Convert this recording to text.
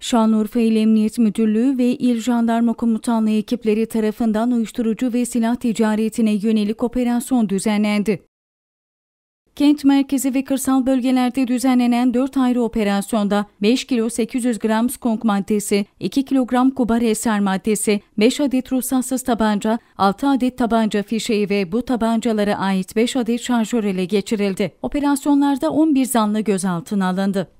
Şanlıurfa İl Emniyet Müdürlüğü ve İl Jandarma Komutanlığı ekipleri tarafından uyuşturucu ve silah ticaretine yönelik operasyon düzenlendi. Kent merkezi ve kırsal bölgelerde düzenlenen 4 ayrı operasyonda 5 kilo 800 gram skunk maddesi, 2 kilogram kubar eser maddesi, 5 adet ruhsatsız tabanca, 6 adet tabanca fişeği ve bu tabancalara ait 5 adet şarjör ele geçirildi. Operasyonlarda 11 zanlı gözaltına alındı.